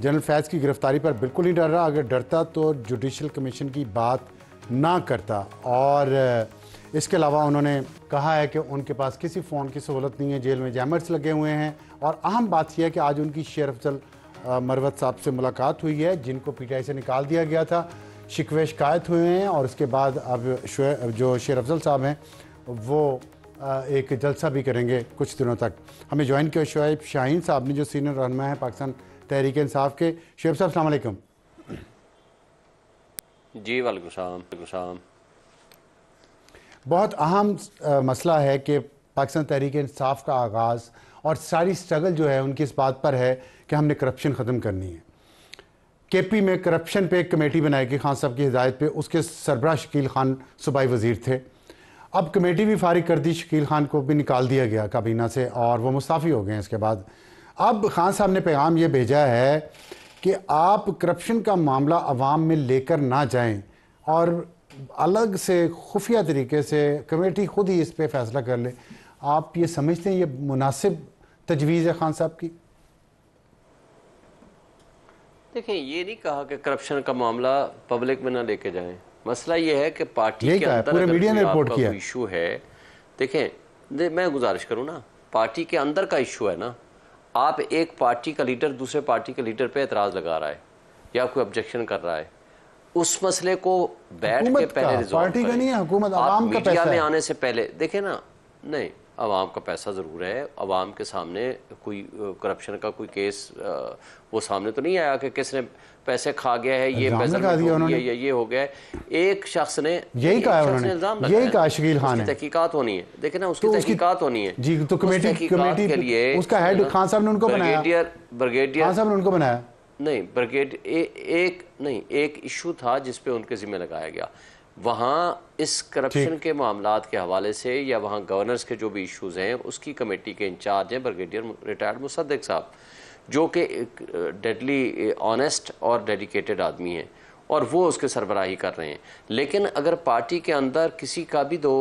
जनरल फैज़ की गिरफ़्तारी पर बिल्कुल नहीं डर रहा अगर डरता तो जुडिशल कमीशन की बात ना करता और इसके अलावा उन्होंने कहा है कि उनके पास किसी फ़ोन की सहूलत नहीं है जेल में जैमर्स लगे हुए हैं और अहम बात यह है कि आज उनकी शेर अफजल मरवत साहब से मुलाकात हुई है जिनको पी से निकाल दिया गया था शिकवे शिकायत हुए हैं और उसके बाद अब जो शेर अफजल साहब हैं वो एक जलसा भी करेंगे कुछ दिनों तक हमें ज्वाइन किया शुएब शाहीन साहब ने जो सीनियर रहनमा है पाकिस्तान तहरीक इंसाफ के शुएब साहब अलैक्म जी वालेकुम सलाम बहुत अहम मसला है कि पाकिस्तान तहरीक इंसाफ का आगाज़ और सारी स्ट्रगल जो है उनकी इस बात पर है कि हमने करप्शन ख़त्म करनी है के पी में करप्शन पे एक कमेटी बनाई गई खान साहब की हिदायत पे उसके सरबरा शकील खान सूबाई वज़ीर थे अब कमेटी भी फारिग कर दी शकील खान को भी निकाल दिया गया काबीना से और वो मुस्ताफ़ी हो गए हैं इसके बाद अब खान साहब ने पैगाम ये भेजा है कि आप करप्शन का मामला आवाम में लेकर ना जाएं और अलग से खुफिया तरीके से कमेटी खुद ही इस पर फैसला कर ले आप ये समझते हैं ये मुनासिब तजवीज़ है खान साहब की देखिए ये नहीं कहा कि करप्शन का मामला पब्लिक में ना लेके जाए मसला ये है कि पार्टी के अंदर पूरे मीडिया ने रिपोर्ट किया इशू है देखें दे, मैं गुजारिश करूँ ना पार्टी के अंदर का इशू है ना आप एक पार्टी का लीडर दूसरे पार्टी के लीडर पे एतराज़ लगा रहा है या कोई ऑब्जेक्शन कर रहा है उस मसले को बैठ के पहले पार्टी का नहीं है हुकूमत आवाम का पैसा में आने से पहले देखे ना नहीं आवाम का पैसा ज़रूर है आवाम के सामने कोई करप्शन का कोई केस वो सामने तो नहीं आया कि किसने पैसे खा गया है ये पैसा खा दिया उन्होंने ये, ये हो गया एक शख्स ने यही कहा उन्होंने यही कहा शकील खान ने तहकीकात होनी है देखे ना तो उसकी तहकीकात होनी है जी तो कमेटी कमेटी के लिए उसका हेड खान साहब ने उनको बनाया ब्रिगेडियर ब्रिगेडियर खान साहब ने उनको बनाया नहीं ब्रिगेड एक नहीं एक इशू था जिस पे उनके जिम्मे लगाया गया वहाँ इस करप्शन के मामला के हवाले से या वहाँ गवर्नर्स के जो भी इश्यूज हैं उसकी कमेटी के इंचार्ज हैं ब्रिगेडियर रिटायर्ड मुसद्दिक साहब जो कि डेडली ऑनेस्ट और डेडिकेटेड आदमी हैं और वो उसके सरबराही कर रहे हैं लेकिन अगर पार्टी के अंदर किसी का भी दो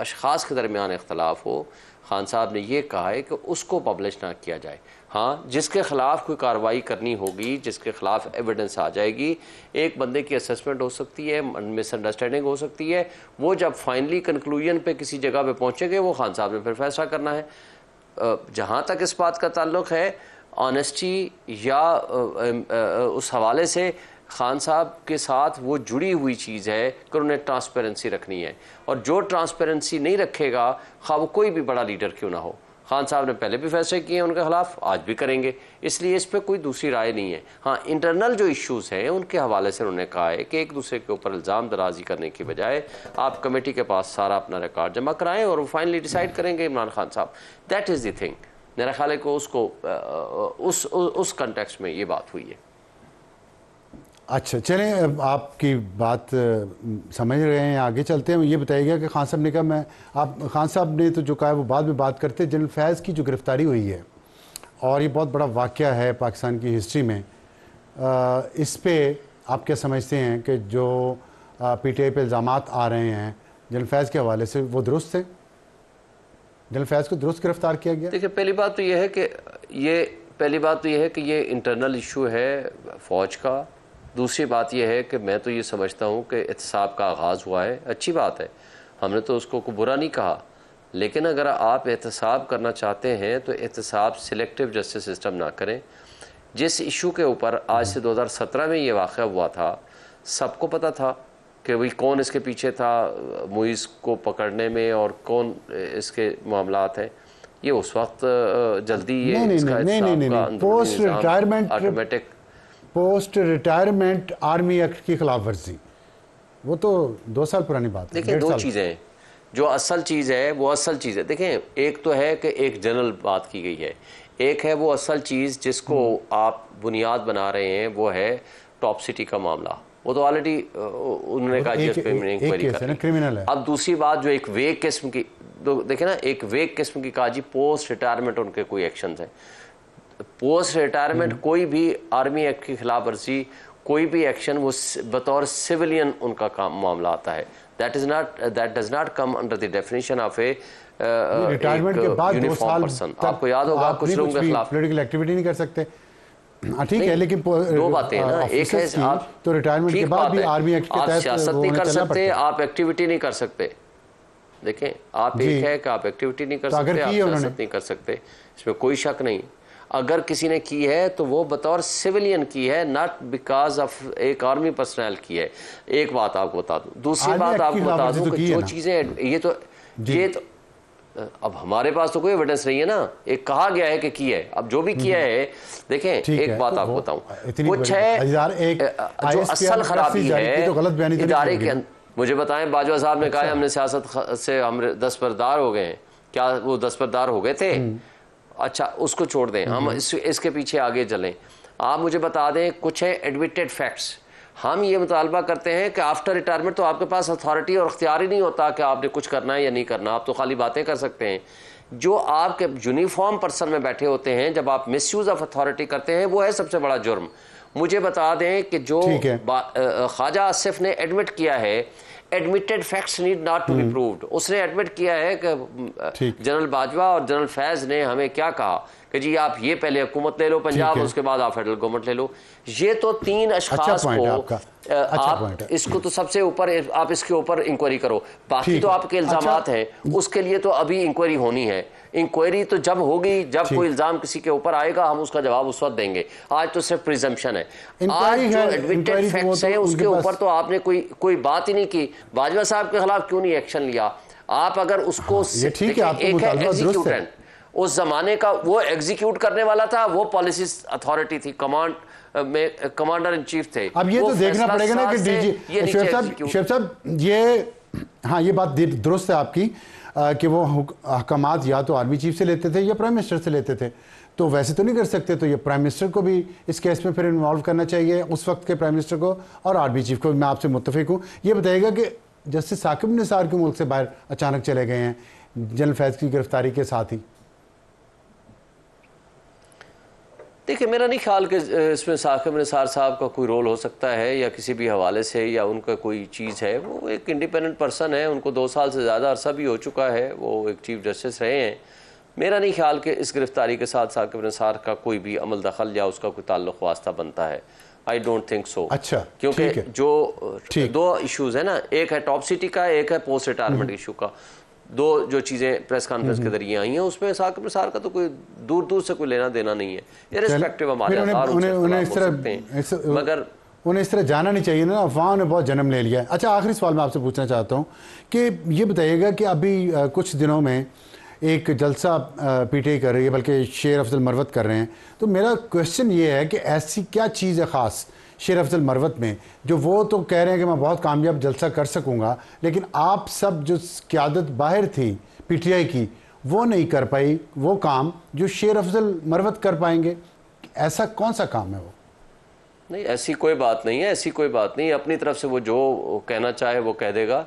अशास के दरमियान इख्तलाफ हो खान साहब ने यह कहा है कि उसको पब्लिश ना किया जाए हाँ जिसके ख़िलाफ़ कोई कार्रवाई करनी होगी जिसके ख़िलाफ़ एविडेंस आ जाएगी एक बंदे की असेसमेंट हो सकती है मिसअंडरस्टैंडिंग हो सकती है वो जब फाइनली कंक्लूजन पे किसी जगह पे पहुँचेंगे वो खान साहब ने फिर फैसला करना है जहाँ तक इस बात का ताल्लुक है ऑनेस्टी या उस हवाले से खान साहब के साथ वो जुड़ी हुई चीज़ है कि उन्हें ट्रांसपेरेंसी रखनी है और जो ट्रांसपेरेंसी नहीं रखेगा खा वो कोई भी बड़ा लीडर क्यों ना हो खान साहब ने पहले भी फैसले किए हैं उनके खिलाफ आज भी करेंगे इसलिए इस पर कोई दूसरी राय नहीं है हाँ इंटरनल जो इश्यूज हैं उनके हवाले से उन्होंने कहा है कि एक दूसरे के ऊपर इल्ज़ाम दराजी करने की बजाय आप कमेटी के पास सारा अपना रिकॉर्ड जमा कराएं और फाइनली डिसाइड करेंगे इमरान खान साहब दैट इज़ द थिंग मेरा ख्याल है कि उसको उस उस, उस में ये बात हुई है अच्छा चलें आपकी बात समझ रहे हैं आगे चलते हैं ये बताइएगा कि खान साहब ने कहा मैं आप खान साहब ने तो जो कहा वो बाद में बात करते जनरल फैज़ की जो गिरफ़्तारी हुई है और ये बहुत बड़ा वाक़ है पाकिस्तान की हिस्ट्री में आ, इस पर आप क्या समझते हैं कि जो पी टी आई पर इल्ज़ाम आ रहे हैं जनरल फैज़ के हवाले से वो दुरुस्त थे जनरल फैज़ को दुरुस्त गिरफ़्तार किया गया देखिए पहली बात तो यह है कि ये पहली बात तो यह है कि ये इंटरनल इशू है फ़ौज का दूसरी बात यह है कि मैं तो ये समझता हूँ कि एहतसाब का आगाज़ हुआ है अच्छी बात है हमने तो उसको को बुरा नहीं कहा लेकिन अगर आप एहतसाब करना चाहते हैं तो एहतसाब सिलेक्टिव जस्टिस सिस्टम ना करें जिस इशू के ऊपर आज से 2017 में ये वाक़ हुआ था सबको पता था कि भाई कौन इसके पीछे था मुइज़ को पकड़ने में और कौन इसके मामला हैं ये उस वक्त जल्दी ये नहीं, नहीं, नहीं, नहीं, नहीं, नहीं, नहीं, नहीं, नहीं, पोस्ट रिटायरमेंट आर्मी एक्ट की खिलाफ वर्जी वो तो दो साल पुरानी बात देखिए दो चीज़ें हैं जो असल चीज़ है वो असल चीज़ है देखें एक तो है कि एक जनरल बात की गई है एक है वो असल चीज़ जिसको हम्म। आप बुनियाद बना रहे हैं वो है टॉप सिटी का मामला वो तो ऑलरेडी उन्होंने कहा क्रिमिनल अब दूसरी बात जो एक वेग किस्म की तो देखे ना एक वेग किस्म की कहा पोस्ट रिटायरमेंट उनके कोई एक्शन है पोस्ट तो हम्म। रिटायरमेंट कोई भी आर्मी एक्ट की खिलाफ वर्जी कोई भी एक्शन वो बतौर सिविलियन उनका काम मामला आता है that is not that does not come under the definition of a retirement के बाद दो साल आपको याद होगा आप कुछ लोगों के खिलाफ पॉलिटिकल एक्टिविटी नहीं कर सकते हाँ, ठीक है लेकिन दो बातें ना एक है आप तो रिटायरमेंट के बाद भी आर्मी एक्ट के तहत आप सियासत नहीं कर सकते आप एक्टिविटी नहीं कर सकते देखें आप एक है कि आप एक्टिविटी नहीं कर तो सकते आप सियासत नहीं कर सकते इसमें कोई शक नहीं अगर किसी ने की है तो वो बतौर सिविलियन की है नॉट बिकॉज ऑफ एक आर्मी पर्सनल की है एक बात आपको बता दूं दूसरी बात आपको बता दूं तो कि जो चीज़ें ये तो ये तो अब हमारे पास तो कोई एविडेंस नहीं है ना एक कहा गया है कि किया है अब जो भी किया हम्म। है देखें एक है, बात तो आपको बताऊं कुछ है जो असल खराबी है तो, तो इदारे के अं- मुझे बताएं बाजवा साहब ने अच्छा। कहा हमने सियासत से हम दस्तबरदार हो गए हैं क्या वो दस्तबरदार हो गए थे हम्म। अच्छा उसको छोड़ दें हम इस, इसके पीछे आगे चलें आप मुझे बता दें कुछ है एडमिटेड फैक्ट्स हम ये मुतालबा करते हैं कि आफ्टर रिटायरमेंट तो आपके पास अथॉरिटी और अख्तियार ही नहीं होता कि आपने कुछ करना है या नहीं करना आप तो खाली बातें कर सकते हैं जो आपके यूनिफॉर्म पर्सन में बैठे होते हैं जब आप मिस यूज़ ऑफ अथॉरिटी करते हैं वो है सबसे बड़ा जुर्म मुझे बता दें कि जो ख्वाजा आसिफ ने एडमिट किया है admitted facts need not to be proved उसने एडमिट किया है कि जनरल बाजवा और जनरल फैज ने हमें क्या कहा कि जी आप ये पहले हुकूमत ले लो पंजाब उसके बाद आप फेडरल गवर्नमेंट ले लो ये तो तीन अच्छा अशखास अच्छा को अच्छा आप इसको तो सबसे ऊपर आप इसके ऊपर इंक्वायरी करो बाकी तो आपके इल्जाम अच्छा, हैं उसके लिए तो अभी इंक्वायरी होनी है इंक्वायरी तो जब होगी जब कोई इल्ज़ाम किसी के ऊपर आएगा हम उसका जवाब उस वक्त देंगे आज तो सिर्फ प्रिजम्पन है आज जो एडमिटेड फैक्ट्स है तो तो उसके ऊपर तो आपने कोई कोई बात ही नहीं की बाजवा साहब के खिलाफ क्यों नहीं एक्शन लिया आप अगर उसको हाँ, एक है एग्जीक्यूटेंट उस जमाने का वो एग्जीक्यूट करने वाला था वो पॉलिसी अथॉरिटी थी कमांड में कमांडर इन चीफ थे अब ये तो देखना पड़ेगा ना कि डीजी शेफ साहब शेफ साहब ये हाँ ये बात दुरुस्त है आपकी कि वो अहकाम या तो आर्मी चीफ से लेते थे या प्राइम मिनिस्टर से लेते थे तो वैसे तो नहीं कर सकते तो ये प्राइम मिनिस्टर को भी इस केस में फिर इन्वॉल्व करना चाहिए उस वक्त के प्राइम मिनिस्टर को और आर्मी चीफ को मैं आपसे मुतफिक हूँ ये बताइएगा कि जस्टिस साकिब निसार के मुल्क से बाहर अचानक चले गए हैं जनरल फैज की गिरफ्तारी के साथ ही देखिए मेरा नहीं ख्याल कि इसमें साखिब निसार साहब का कोई रोल हो सकता है या किसी भी हवाले से या उनका कोई चीज़ है वो एक इंडिपेंडेंट पर्सन है उनको दो साल से ज़्यादा अरसा भी हो चुका है वो एक चीफ जस्टिस रहे हैं मेरा नहीं ख्याल कि इस गिरफ़्तारी के साथ साकिब निसार का कोई भी अमल दखल या उसका कोई ताल्लुक वास्ता बनता है आई डोंट थिंक सो अच्छा क्योंकि जो दो इश्यूज है ना एक है टॉप सिटी का एक है पोस्ट रिटायरमेंट इशू का दो जो चीज़ें प्रेस कॉन्फ्रेंस के जरिए आई हैं उसमें साक प्रसार का तो कोई दूर दूर से कोई लेना देना नहीं है इरेस्पेक्टिव हमारे मगर उन्हें इस तरह जाना नहीं चाहिए ना अफवाहों ने बहुत जन्म ले लिया है अच्छा आखिरी सवाल मैं आपसे पूछना चाहता हूँ कि ये बताइएगा कि अभी कुछ दिनों में एक जलसा पीटे कर रही है बल्कि शेर अफजल मरवत कर रहे हैं तो मेरा क्वेश्चन ये है कि ऐसी क्या चीज़ है ख़ास शेर अफजल मरवत में जो वो तो कह रहे हैं कि मैं बहुत कामयाब जलसा कर सकूँगा लेकिन आप सब जो क्यादत बाहर थी पीटीआई की वो नहीं कर पाई वो काम जो शेर अफजल मरवत कर पाएंगे ऐसा कौन सा काम है वो नहीं ऐसी कोई बात नहीं है ऐसी कोई बात नहीं अपनी तरफ से वो जो कहना चाहे वो कह देगा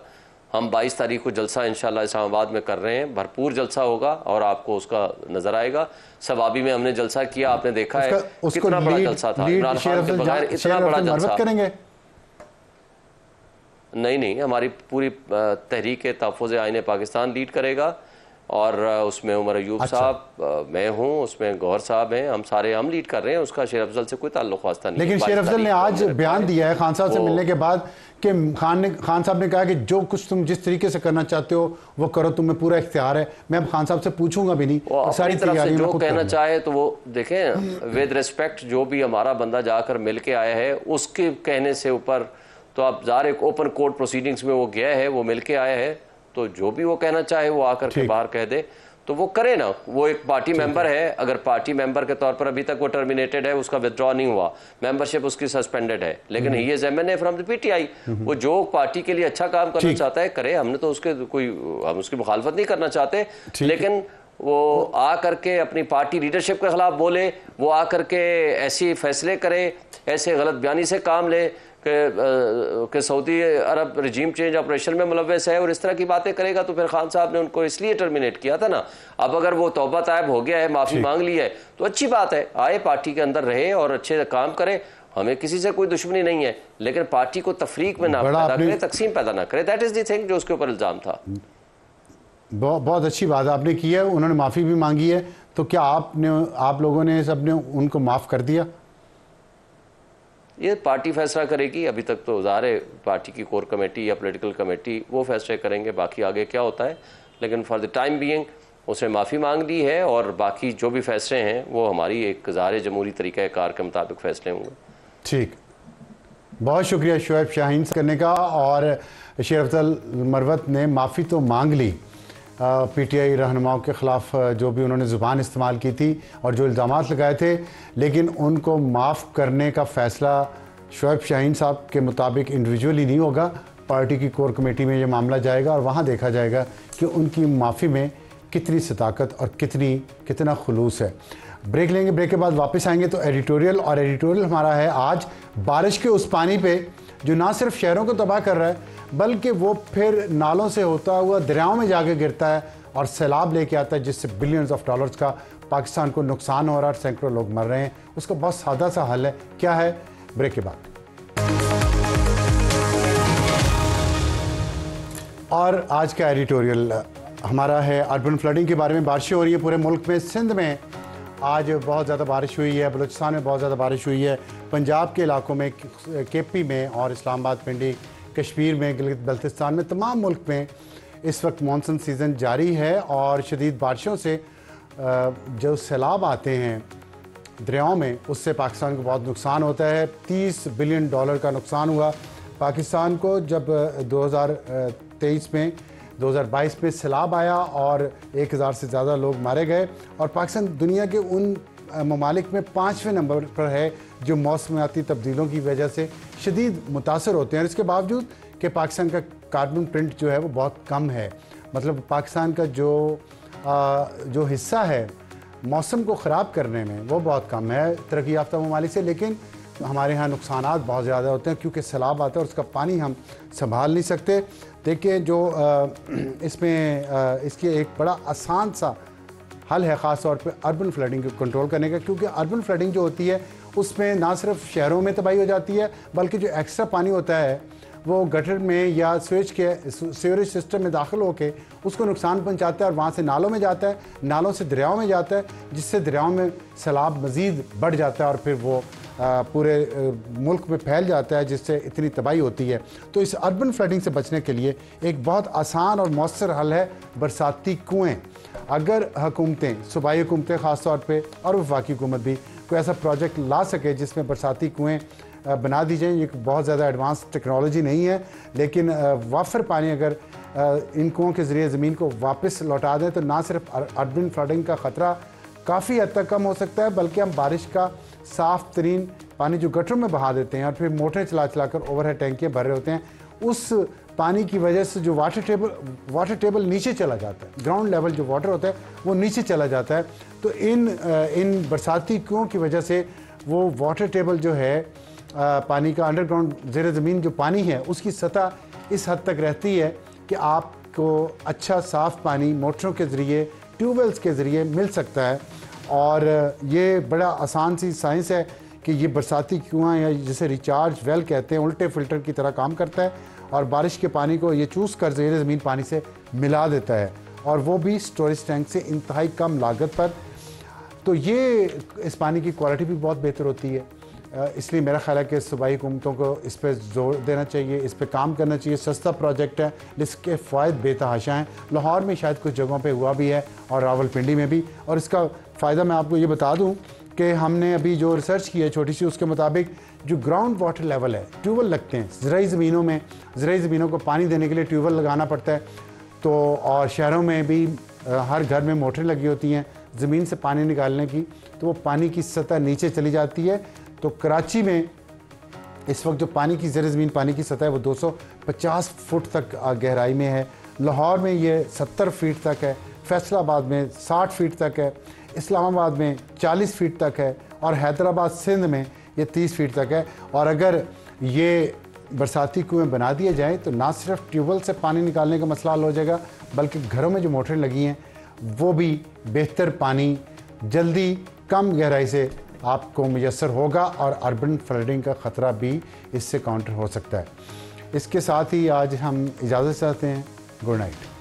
हम 22 तारीख को जलसा इन इस्लामाबाद में कर रहे हैं भरपूर जलसा होगा और आपको उसका नजर आएगा सवाबी में हमने जलसा किया आपने देखा उसका, है उसको कितना बड़ा जलसा था इमरान खान के बगैर इतना बड़ा जलसा करेंगे नहीं नहीं हमारी पूरी तहरीक तहफ़ आइन पाकिस्तान लीड करेगा और उसमें उमर अयूब अच्छा। साहब मैं हूँ उसमें गौर साहब हैं हम सारे हम लीड कर रहे हैं उसका शेर अफजल से कोई ताल्लुक वास्ता नहीं लेकिन शेर अफजल ने आज बयान दिया है खान साहब से मिलने के बाद कि खान ने खान साहब ने कहा कि जो कुछ तुम जिस तरीके से करना चाहते हो वो करो तुम्हें पूरा इख्तियार है मैं अब खान साहब से पूछूंगा भी नहीं सारी तरफ से जो कहना चाहे तो वो देखें विद रिस्पेक्ट जो भी हमारा बंदा जाकर मिल के आया है उसके कहने से ऊपर तो आप जा एक ओपन कोर्ट प्रोसीडिंग्स में वो गया है वो मिल के आया है तो जो भी वो कहना चाहे वो आकर के बाहर कह दे तो वो करे ना वो एक पार्टी मेंबर है अगर पार्टी मेंबर के तौर पर अभी तक वो टर्मिनेटेड है उसका विदड्रॉ नहीं हुआ मेंबरशिप उसकी सस्पेंडेड है लेकिन हम्म। ये is am from the PTI वो जो पार्टी के लिए अच्छा काम करना चाहता है करे हमने तो उसके कोई हम उसकी मुखालफत नहीं करना चाहते लेकिन वो आ करके अपनी पार्टी लीडरशिप के खिलाफ बोले वो आ करके ऐसी फैसले करे ऐसे गलत बयानी से काम ले कि Saudi Arab regime change operation में मुलवस है और इस तरह की बातें करेगा तो फिर खान साहब ने उनको इसलिए टर्मिनेट किया था ना अब अगर वो तोबा तायब हो गया है माफ़ी मांग ली है तो अच्छी बात है आए पार्टी के अंदर रहे और अच्छे काम करें हमें किसी से कोई दुश्मनी नहीं है लेकिन पार्टी को तफरीक में ना पैदा करें तकसीम पैदा ना करे दैट इज़ दी थिंग जो उसके ऊपर इल्ज़ाम था बहुत बहुत अच्छी बात आपने की है उन्होंने माफ़ी भी मांगी है तो क्या आपने आप लोगों ने सब ने उनको माफ़ कर दिया ये पार्टी फैसला करेगी अभी तक तो ज़ाहिर पार्टी की कोर कमेटी या पॉलिटिकल कमेटी वो फैसले करेंगे बाकी आगे क्या होता है लेकिन फॉर द टाइम बीइंग उसने माफ़ी मांग ली है और बाकी जो भी फैसले हैं वो हमारी एक जमूरी जमहूरी तरीक़ाकार के मुताबिक फ़ैसले होंगे ठीक बहुत शुक्रिया शुएब शाहीन करने का और शेर अफजल मरवत ने माफ़ी तो मांग ली पी टी आई रहनुमाओं के ख़िलाफ़ जो भी उन्होंने ज़ुबान इस्तेमाल की थी और जो इल्ज़ाम लगाए थे लेकिन उनको माफ़ करने का फ़ैसला शुएब शाहीन साहब के मुताबिक इंडिविजुअली नहीं होगा पार्टी की कोर कमेटी में ये मामला जाएगा और वहाँ देखा जाएगा कि उनकी माफ़ी में कितनी सदाकत और कितनी कितना खलूस है ब्रेक लेंगे ब्रेक के बाद वापस आएंगे तो एडिटोरियल और एडिटोरियल हमारा है आज बारिश के उस पानी पे जो ना सिर्फ शहरों को तबाह कर रहा है बल्कि वो फिर नालों से होता हुआ दरियाओं में जाके गिरता है और सैलाब लेके आता है जिससे बिलियंस ऑफ डॉलर्स का पाकिस्तान को नुकसान हो रहा है सैकड़ों लोग मर रहे हैं उसका बहुत सादा सा हल है क्या है ब्रेक के बाद और आज का एडिटोरियल हमारा है अर्बन फ्लडिंग के बारे में बारिशें हो रही है पूरे मुल्क में सिंध में आज बहुत ज़्यादा बारिश हुई है बलूचिस्तान में बहुत ज़्यादा बारिश हुई है पंजाब के इलाकों में के पी में और इस्लामाबाद पिंडी कश्मीर में गिलगित बल्तिस्तान में तमाम मुल्क में इस वक्त मानसून सीज़न जारी है और शदीद बारिशों से जो सैलाब आते हैं दरियाओं में उससे पाकिस्तान को बहुत नुकसान होता है तीस बिलियन डॉलर का नुकसान हुआ पाकिस्तान को जब 2023 में 2022 में सैलाब आया और 1000 से ज़्यादा लोग मारे गए और पाकिस्तान दुनिया के उन ममालिक में पाँचवें नंबर पर है जो मौसमियाती तब्दीलों की वजह से शदीद मुतासर होते हैं और इसके बावजूद कि पाकिस्तान का कार्बन प्रिंट जो है वो बहुत कम है मतलब पाकिस्तान का जो आ, जो हिस्सा है मौसम को ख़राब करने में वो बहुत कम है तरक्की याफ्ता ममालिक से लेकिन हमारे यहाँ नुकसान बहुत ज़्यादा होते हैं क्योंकि सैलाब आता है और उसका पानी हम संभाल नहीं सकते देखिए जो इसमें इसके एक बड़ा आसान सा हल है ख़ास तौर पर अर्बन फ्लडिंग को कंट्रोल करने का क्योंकि अर्बन फ्लडिंग जो होती है उसमें ना सिर्फ शहरों में तबाही हो जाती है बल्कि जो एक्स्ट्रा पानी होता है वो गटर में या स्वेज के सीवरेज सिस्टम में दाखिल होकर उसको नुकसान पहुंचाता है और वहाँ से नालों में जाता है नालों से दरियाओं में जाता है जिससे दरियाओं में सैलाब मज़ीद बढ़ जाता है और फिर वो पूरे मुल्क में फैल जाता है जिससे इतनी तबाही होती है तो इस अर्बन फ्लडिंग से बचने के लिए एक बहुत आसान और मौसर हल है बरसाती कुएँ अगर हुकूमतें सूबाई हुकूमतें ख़ास तौर पर और वफाकी हुकूमत भी कोई ऐसा प्रोजेक्ट ला सके जिसमें बरसाती कुएँ बना दी जाएँ ये बहुत ज़्यादा एडवांस टेक्नोलॉजी नहीं है लेकिन वाफर पानी अगर इन कुओं के ज़रिए ज़मीन को वापस लौटा दें तो ना सिर्फ अर्बन फ्लडिंग का ख़तरा काफ़ी हद तक कम हो सकता है बल्कि हम बारिश का साफ़ तरीन पानी जो गटरों में बहा देते हैं और फिर मोटरें चला चला कर ओवर हेड टैंकियाँ भर रहे होते हैं उस पानी की वजह से जो वाटर टेबल वाटर टेबल नीचे चला जाता है ग्राउंड लेवल जो वाटर होता है वो नीचे चला जाता है तो इन इन बरसाती क्यों की वजह से वो वाटर टेबल जो है पानी का अंडरग्राउंड जेर ज़मीन जो पानी है उसकी सतह इस हद तक रहती है कि आपको अच्छा साफ़ पानी मोटरों के ज़रिए ट्यूबवेल्स के ज़रिए मिल सकता है और ये बड़ा आसान सी साइंस है कि ये बरसाती कुआँ या जिसे रिचार्ज वेल कहते हैं उल्टे फ़िल्टर की तरह काम करता है और बारिश के पानी को ये चूस कर जेर ज़मीन पानी से मिला देता है और वो भी स्टोरेज टैंक से इंतहाई कम लागत पर तो ये इस पानी की क्वालिटी भी बहुत बेहतर होती है इसलिए मेरा ख्याल है कि सूबाई हुकूमतों को इस पर जोर देना चाहिए इस पर काम करना चाहिए सस्ता प्रोजेक्ट है जिसके फ़ायद बेतहाशा हैं लाहौर में शायद कुछ जगहों पे हुआ भी है और रावलपिंडी में भी और इसका फ़ायदा मैं आपको ये बता दूं कि हमने अभी जो रिसर्च की है छोटी सी उसके मुताबिक जो ग्राउंड वाटर लेवल है ट्यूबवेल लगते हैं ज़रूरी ज़मीनों में ज़रूरी ज़मीनों को पानी देने के लिए ट्यूबवेल लगाना पड़ता है तो और शहरों में भी हर घर में मोटरें लगी होती हैं ज़मीन से पानी निकालने की तो वो पानी की सतह नीचे चली जाती है तो कराची में इस वक्त जो पानी की जर ज़मीन पानी की सतह है वो 250 फुट तक गहराई में है लाहौर में ये 70 फीट तक है फैसलाबाद में 60 फीट तक है इस्लामाबाद में 40 फीट तक है और हैदराबाद सिंध में ये 30 फीट तक है और अगर ये बरसाती कुएँ बना दिए जाएँ तो ना सिर्फ ट्यूबवेल से पानी निकालने का मसला हल हो जाएगा बल्कि घरों में जो मोटरें लगी हैं वो भी बेहतर पानी जल्दी कम गहराई से आपको मैसर होगा और अर्बन फ्लडिंग का ख़तरा भी इससे काउंटर हो सकता है इसके साथ ही आज हम इजाज़त चाहते हैं गुड नाइट